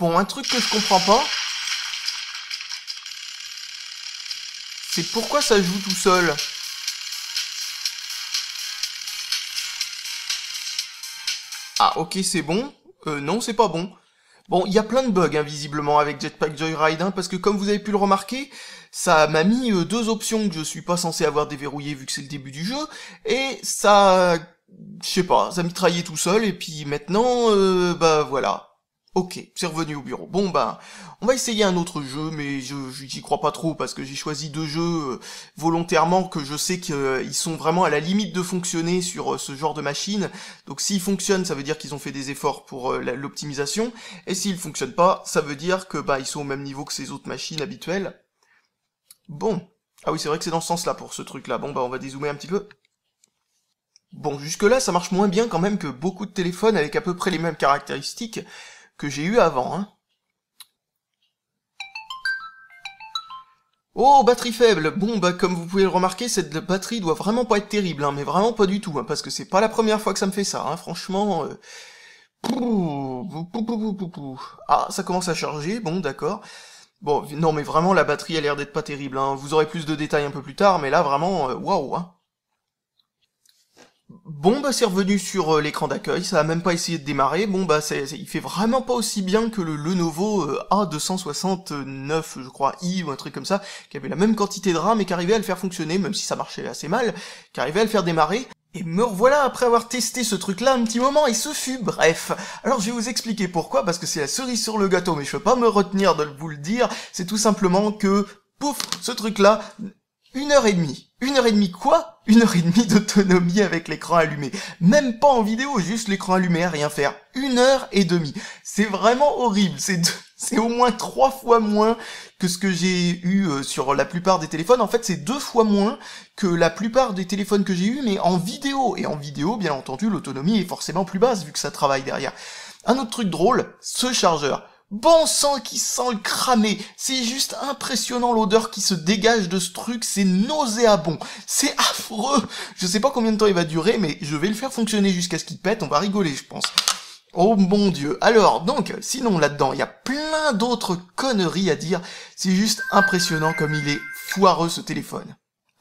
Bon, un truc que je comprends pas, c'est pourquoi ça joue tout seul. Ah, ok, c'est bon. Euh, non, c'est pas bon. Bon, il y a plein de bugs, invisiblement hein, visiblement, avec Jetpack Joyride, hein, parce que comme vous avez pu le remarquer, ça m'a mis euh, deux options que je suis pas censé avoir déverrouillées vu que c'est le début du jeu, et ça... Je sais pas, ça mitraillait tout seul, et puis maintenant, euh, bah voilà. Ok, c'est revenu au bureau. Bon bah, on va essayer un autre jeu, mais je j'y crois pas trop parce que j'ai choisi deux jeux euh, volontairement que je sais qu'ils euh, sont vraiment à la limite de fonctionner sur euh, ce genre de machine. Donc s'ils fonctionnent, ça veut dire qu'ils ont fait des efforts pour l'optimisation, et s'ils fonctionnent pas, ça veut dire que bah ils sont au même niveau que ces autres machines habituelles. Bon, ah oui c'est vrai que c'est dans ce sens-là pour ce truc-là. Bon bah on va dézoomer un petit peu. Bon jusque là ça marche moins bien quand même que beaucoup de téléphones avec à peu près les mêmes caractéristiques que j'ai eu avant. Hein. Oh, batterie faible Bon, bah comme vous pouvez le remarquer, cette batterie doit vraiment pas être terrible, hein, mais vraiment pas du tout, hein, parce que c'est pas la première fois que ça me fait ça, hein, franchement... Euh... Ah, ça commence à charger, bon, d'accord. Bon, non, mais vraiment, la batterie a l'air d'être pas terrible, hein. vous aurez plus de détails un peu plus tard, mais là, vraiment, euh, waouh, hein. Bon bah c'est revenu sur euh, l'écran d'accueil, ça a même pas essayé de démarrer, bon bah il fait vraiment pas aussi bien que le Lenovo euh, A269 je crois, i ou un truc comme ça, qui avait la même quantité de RAM mais qui arrivait à le faire fonctionner, même si ça marchait assez mal, qui arrivait à le faire démarrer, et me voilà après avoir testé ce truc-là un petit moment, et ce fut bref. Alors je vais vous expliquer pourquoi, parce que c'est la cerise sur le gâteau, mais je peux pas me retenir de vous le dire, c'est tout simplement que, pouf, ce truc-là une heure et demie. Une heure et demie quoi Une heure et demie d'autonomie avec l'écran allumé. Même pas en vidéo, juste l'écran allumé rien faire. Une heure et demie. C'est vraiment horrible. C'est [LAUGHS] c'est au moins trois fois moins que ce que j'ai eu euh, sur la plupart des téléphones. En fait, c'est deux fois moins que la plupart des téléphones que j'ai eu, mais en vidéo. Et en vidéo, bien entendu, l'autonomie est forcément plus basse vu que ça travaille derrière. Un autre truc drôle, ce chargeur. Bon sang qui sent le cramé. C'est juste impressionnant l'odeur qui se dégage de ce truc. C'est nauséabond. C'est affreux. Je sais pas combien de temps il va durer, mais je vais le faire fonctionner jusqu'à ce qu'il pète. On va rigoler, je pense. Oh mon dieu. Alors, donc, sinon là-dedans, il y a plein d'autres conneries à dire. C'est juste impressionnant comme il est foireux ce téléphone.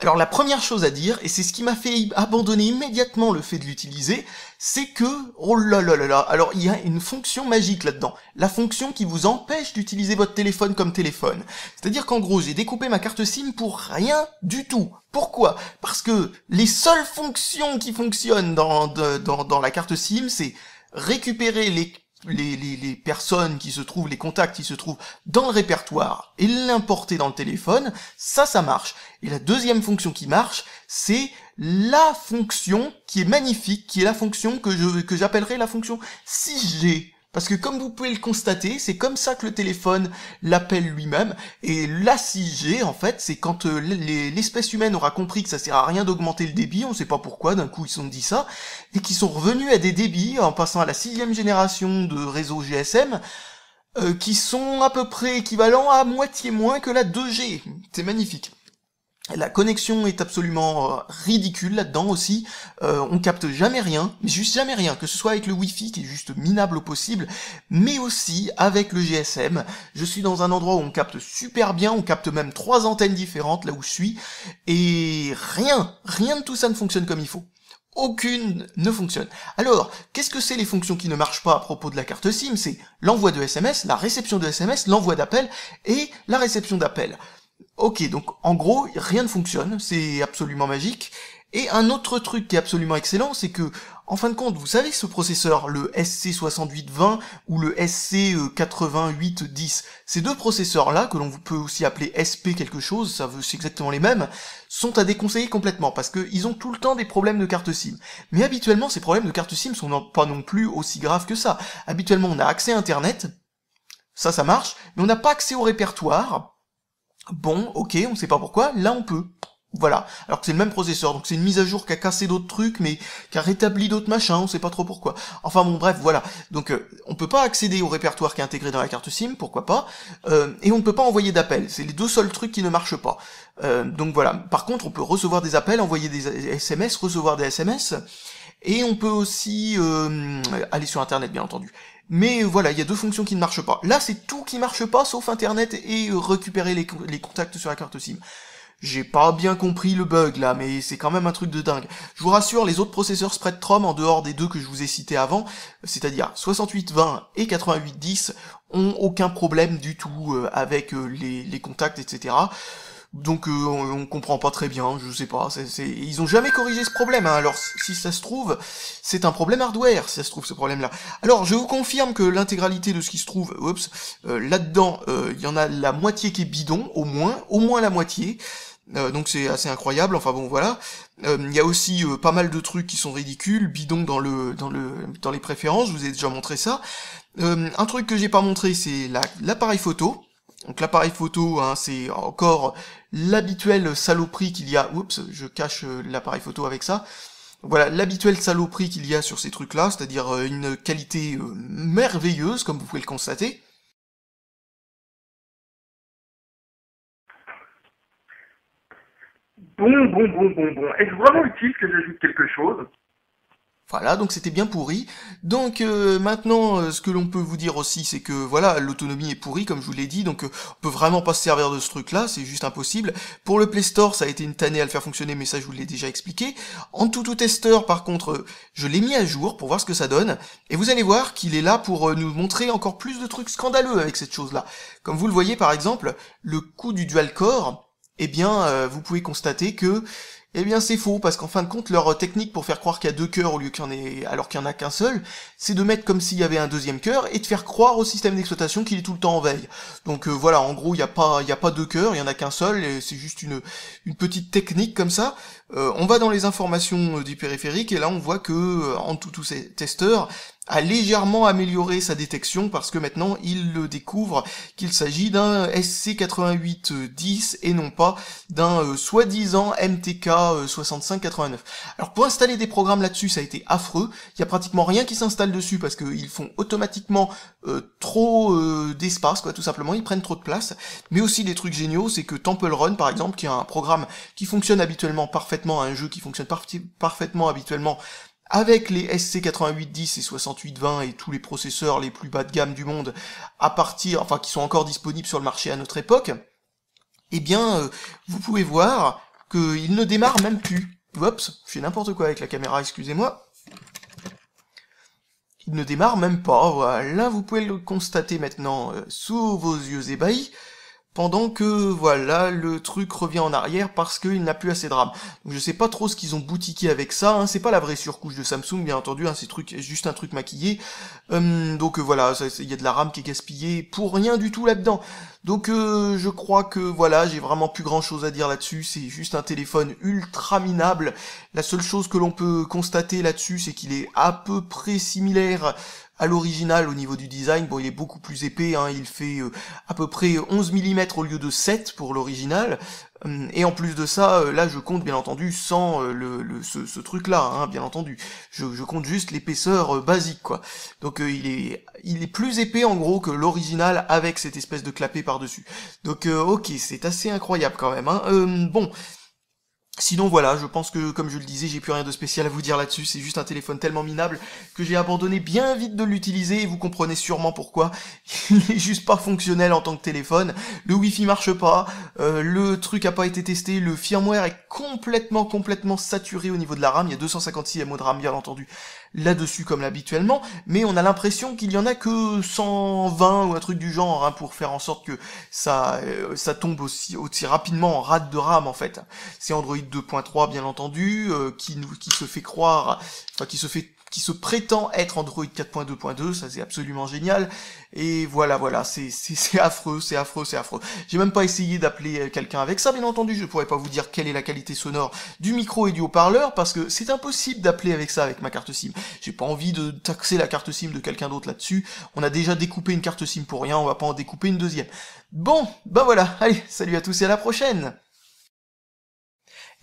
Alors la première chose à dire, et c'est ce qui m'a fait abandonner immédiatement le fait de l'utiliser, c'est que, oh là là là là, alors il y a une fonction magique là-dedans, la fonction qui vous empêche d'utiliser votre téléphone comme téléphone. C'est-à-dire qu'en gros, j'ai découpé ma carte SIM pour rien du tout. Pourquoi Parce que les seules fonctions qui fonctionnent dans, dans, dans la carte SIM, c'est récupérer les les, personnes qui se trouvent, les contacts qui se trouvent dans le répertoire et l'importer dans le téléphone, ça, ça marche. Et la deuxième fonction qui marche, c'est la fonction qui est magnifique, qui est la fonction que je que j'appellerai la fonction Si j'ai parce que comme vous pouvez le constater, c'est comme ça que le téléphone l'appelle lui-même. Et la 6G, en fait, c'est quand euh, l'espèce humaine aura compris que ça sert à rien d'augmenter le débit, on sait pas pourquoi, d'un coup ils se sont dit ça, et qu'ils sont revenus à des débits, en passant à la sixième génération de réseau GSM, euh, qui sont à peu près équivalents à moitié moins que la 2G. C'est magnifique. La connexion est absolument euh, ridicule là-dedans aussi. Euh, on capte jamais rien, juste jamais rien, que ce soit avec le Wi-Fi qui est juste minable au possible, mais aussi avec le GSM. Je suis dans un endroit où on capte super bien, on capte même trois antennes différentes là où je suis, et rien, rien de tout ça ne fonctionne comme il faut. Aucune ne fonctionne. Alors, qu'est-ce que c'est les fonctions qui ne marchent pas à propos de la carte SIM C'est l'envoi de SMS, la réception de SMS, l'envoi d'appel et la réception d'appel. Ok, donc en gros, rien ne fonctionne, c'est absolument magique. Et un autre truc qui est absolument excellent, c'est que, en fin de compte, vous savez ce processeur, le SC6820 ou le SC8810, euh, ces deux processeurs-là, que l'on peut aussi appeler SP quelque chose, ça veut, c'est exactement les mêmes, sont à déconseiller complètement, parce qu'ils ont tout le temps des problèmes de carte SIM. Mais habituellement, ces problèmes de carte SIM sont pas non plus aussi graves que ça. Habituellement, on a accès à Internet, ça, ça marche, mais on n'a pas accès au répertoire, Bon, ok, on sait pas pourquoi, là on peut. Voilà, alors que c'est le même processeur, donc c'est une mise à jour qui a cassé d'autres trucs, mais qui a rétabli d'autres machins, on sait pas trop pourquoi. Enfin bon, bref, voilà. Donc on euh, on peut pas accéder au répertoire qui est intégré dans la carte SIM, pourquoi pas, euh, et on ne peut pas envoyer d'appels, c'est les deux seuls trucs qui ne marchent pas. Euh, donc voilà, par contre on peut recevoir des appels, envoyer des SMS, recevoir des SMS, et on peut aussi aller sur Internet, bien entendu. Mais voilà, il y a deux fonctions qui ne marchent pas. Là, c'est tout qui marche pas, sauf Internet et récupérer les contacts sur la carte SIM. J'ai pas bien compris le bug là, mais c'est quand même un truc de dingue. Je vous rassure, les autres processeurs Spreadtrum, en dehors des deux que je vous ai cités avant, c'est-à-dire 6820 et 8810, ont aucun problème du tout euh, avec euh, les, contacts, etc. Donc euh, on, comprend pas très bien, je sais pas. c'est... Ils ont jamais corrigé ce problème. Hein. Alors si ça se trouve, c'est un problème hardware. Si ça se trouve ce problème-là. Alors je vous confirme que l'intégralité de ce qui se trouve, oups, là-dedans, il y en a la moitié qui est bidon, au moins, au moins la moitié. Euh, donc c'est assez incroyable, enfin bon voilà. Euh, il y a aussi euh, pas mal de trucs qui sont ridicules, bidons dans le dans le dans les préférences, je vous ai déjà montré ça. un truc que j'ai pas montré, c'est l'appareil photo. Donc l'appareil photo, hein, c'est encore l'habituel saloperie qu'il y a. Oups, je cache l'appareil photo avec ça. Voilà, l'habituel saloperie qu'il y a sur ces trucs-là, c'est-à-dire une qualité merveilleuse, comme vous pouvez le constater. Bon, bon, bon, bon, bon. Est-ce vraiment utile que j'ajoute quelque chose voilà, donc c'était bien pourri. Donc euh, maintenant, euh, ce que l'on peut vous dire aussi, c'est que voilà, l'autonomie est pourrie, comme je vous l'ai dit, donc euh, on peut vraiment pas se servir de ce truc-là, c'est juste impossible. Pour le Play Store, ça a été une tannée à le faire fonctionner, mais ça je vous l'ai déjà expliqué. En tout tout tester, par contre, je l'ai mis à jour pour voir ce que ça donne, et vous allez voir qu'il est là pour nous montrer encore plus de trucs scandaleux avec cette chose-là. Comme vous le voyez par exemple, le coup du dual core, eh bien, euh, vous pouvez constater que, eh bien, c'est faux, parce qu'en fin de compte, leur euh, technique pour faire croire qu'il y a deux cœurs au lieu qu'il y en ait, alors qu'il n'y en a qu'un seul, c'est de mettre comme s'il y avait un deuxième cœur et de faire croire au système d'exploitation qu'il est tout le temps en veille. Donc euh, voilà, en gros, il n'y a pas, il a pas deux cœurs, il n'y en a qu'un seul, et c'est juste une, une petite technique comme ça. on va dans les informations du périphérique et là on voit que en tout ces testeurs a légèrement amélioré sa détection parce que maintenant il le découvre qu'il s'agit d'un SC8810 et non pas d'un euh, soi-disant MTK6589. Euh, Alors pour installer des programmes là-dessus ça a été affreux, il n'y a pratiquement rien qui s'installe dessus parce qu'ils font automatiquement euh, trop d'espace quoi tout simplement, ils prennent trop de place, mais aussi des trucs géniaux c'est que Temple Run par exemple qui est un programme qui fonctionne habituellement parfaitement, un jeu qui fonctionne parfaitement habituellement avec les SC8810 et 6820 et tous les processeurs les plus bas de gamme du monde à partir, enfin qui sont encore disponibles sur le marché à notre époque, eh bien, euh, vous pouvez voir qu'il ne démarre même plus. Oups, je fais n'importe quoi avec la caméra, excusez-moi. Il ne démarre même pas, voilà, vous pouvez le constater maintenant euh, sous vos yeux ébahis. Pendant que, voilà, le truc revient en arrière parce qu'il n'a plus assez de RAM. Donc je sais pas trop ce qu'ils ont boutiqué avec ça, hein. c'est pas la vraie surcouche de Samsung, bien entendu, hein, c'est juste un truc maquillé. Hum, donc euh, voilà, il y a de la RAM qui est gaspillée pour rien du tout là-dedans. Donc euh, je crois que, voilà, j'ai vraiment plus grand chose à dire là-dessus, c'est juste un téléphone ultra minable. La seule chose que l'on peut constater là-dessus, c'est qu'il est à peu près similaire à l'original au niveau du design, bon il est beaucoup plus épais, hein, il fait euh, à peu près 11 euh, mm au lieu de 7 pour l'original, hum, et en plus de ça, euh, là je compte bien entendu sans le, ce, truc là, hein, bien entendu. Je, compte juste l'épaisseur basique quoi. Donc il est il est plus épais en gros que l'original avec cette espèce de clapet par dessus. Donc ok, c'est assez incroyable quand même. Hein. Hum, bon. Sinon voilà, je pense que comme je le disais, j'ai plus rien de spécial à vous dire là-dessus, c'est juste un téléphone tellement minable que j'ai abandonné bien vite de l'utiliser et vous comprenez sûrement pourquoi. [LAUGHS] Il est juste pas fonctionnel en tant que téléphone, le wifi marche pas, euh, le truc a pas été testé, le firmware est complètement complètement saturé au niveau de la RAM, il y a 256 MO de RAM bien entendu là-dessus comme habituellement, mais on a l'impression qu'il y en a que 120 ou un truc du genre hein, pour faire en sorte que ça euh, ça tombe aussi aussi rapidement en rate de rame en fait. C'est Android 2.3 bien entendu euh, qui nous qui se fait croire, enfin qui se fait qui se prétend être Android 4.2.2, ça c'est absolument génial, et voilà, voilà, c'est affreux, c'est affreux, c'est affreux. J'ai même pas essayé d'appeler euh, quelqu'un avec ça, bien entendu, je pourrais pas vous dire quelle est la qualité sonore du micro et du haut-parleur, parce que c'est impossible d'appeler avec ça avec ma carte SIM. J'ai pas envie de taxer la carte SIM de quelqu'un d'autre là-dessus, on a déjà découpé une carte SIM pour rien, on va pas en découper une deuxième. Bon, ben voilà, allez, salut à tous et à la prochaine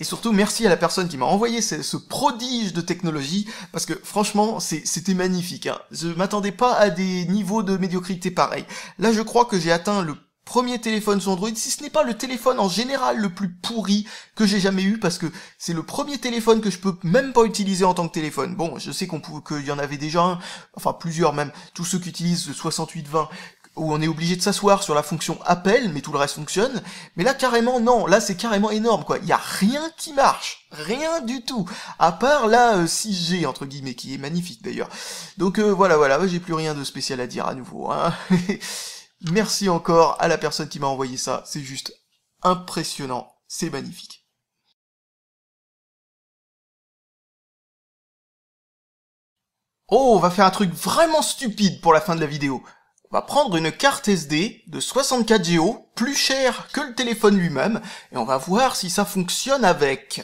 et surtout, merci à la personne qui m'a envoyé ce, prodige de technologie, parce que franchement, c'était magnifique. Hein. Je m'attendais pas à des niveaux de médiocrité pareils. Là, je crois que j'ai atteint le premier téléphone sur Android, si ce n'est pas le téléphone en général le plus pourri que j'ai jamais eu, parce que c'est le premier téléphone que je peux même pas utiliser en tant que téléphone. Bon, je sais qu'on qu'il y en avait déjà un, enfin plusieurs même, tous ceux qui utilisent le 6820 où on est obligé de s'asseoir sur la fonction appel, mais tout le reste fonctionne. Mais là, carrément, non. Là, c'est carrément énorme, quoi. Il y a rien qui marche. Rien du tout. À part la 6G, euh, entre guillemets, qui est magnifique, d'ailleurs. Donc, euh, voilà, voilà. J'ai plus rien de spécial à dire à nouveau, hein. [LAUGHS] Merci encore à la personne qui m'a envoyé ça. C'est juste impressionnant. C'est magnifique. Oh, on va faire un truc vraiment stupide pour la fin de la vidéo. On va prendre une carte SD de 64 Go, plus chère que le téléphone lui-même, et on va voir si ça fonctionne avec.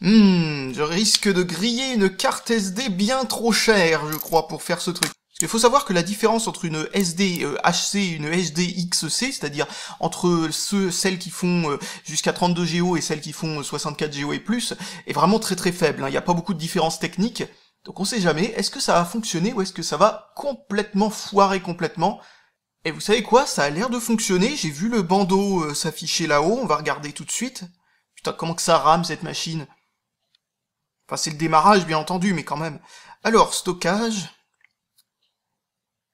Hmm, je risque de griller une carte SD bien trop chère, je crois, pour faire ce truc. Il faut savoir que la différence entre une SD HC euh, et une SD XC, c'est-à-dire entre celles qui font euh, jusqu'à 32 GO et celles qui font 64 euh, GO et plus, est vraiment très très faible. Hein. Il n'y a pas beaucoup de différences techniques. Donc on sait jamais, est-ce que ça va fonctionner ou est-ce que ça va complètement foirer complètement Et vous savez quoi, ça a l'air de fonctionner, j'ai vu le bandeau euh, s'afficher là-haut, on va regarder tout de suite. Putain, comment que ça rame cette machine Enfin, c'est le démarrage, bien entendu, mais quand même. Alors, stockage...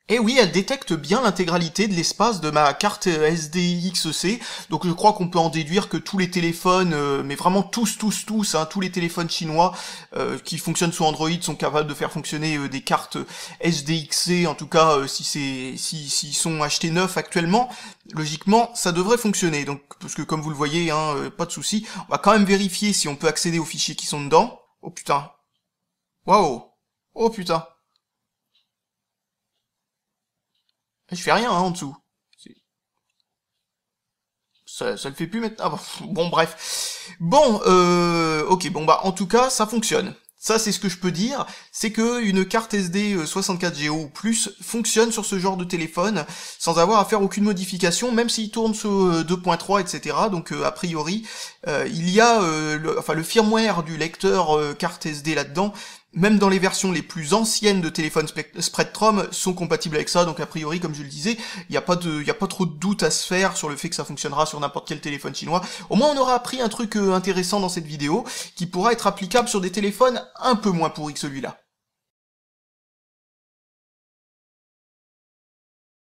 Eh oui, elle détecte bien l'intégralité de l'espace de ma carte SDXC, e donc je crois qu'on peut en déduire que tous les téléphones, euh, mais vraiment tous, tous, tous, hein, tous les téléphones chinois euh, qui fonctionnent sous Android sont capables de faire fonctionner euh, des cartes SDXC, e, en tout cas si c'est si s'ils sont achetés neufs actuellement, logiquement ça devrait fonctionner. Donc parce que comme vous le voyez, hein, pas de souci, on va quand même vérifier si on peut accéder aux fichiers qui sont dedans. Oh putain. Waouh. Oh putain. Je fais rien hein, en dessous. Ça, ça le fait plus maintenant. Ah [LAUGHS] bon, bref. Bon, euh, ok, bon bah en tout cas, ça fonctionne. Ça, c'est ce que je peux dire, c'est que une carte SD 64 Go plus fonctionne sur ce genre de téléphone sans avoir à faire aucune modification, même s'il tourne sur 2.3, euh, etc. Donc euh, a priori, euh, il y a enfin le firmware du lecteur carte SD là-dedans même dans les versions les plus anciennes de téléphones Spreadtrum sont compatibles avec ça, donc a priori, comme je le disais, il n'y a, pas de, y a pas trop de doute à se faire sur le fait que ça fonctionnera sur n'importe quel téléphone chinois. Au moins, on aura appris un truc euh, intéressant dans cette vidéo, qui pourra être applicable sur des téléphones un peu moins pourris que celui-là.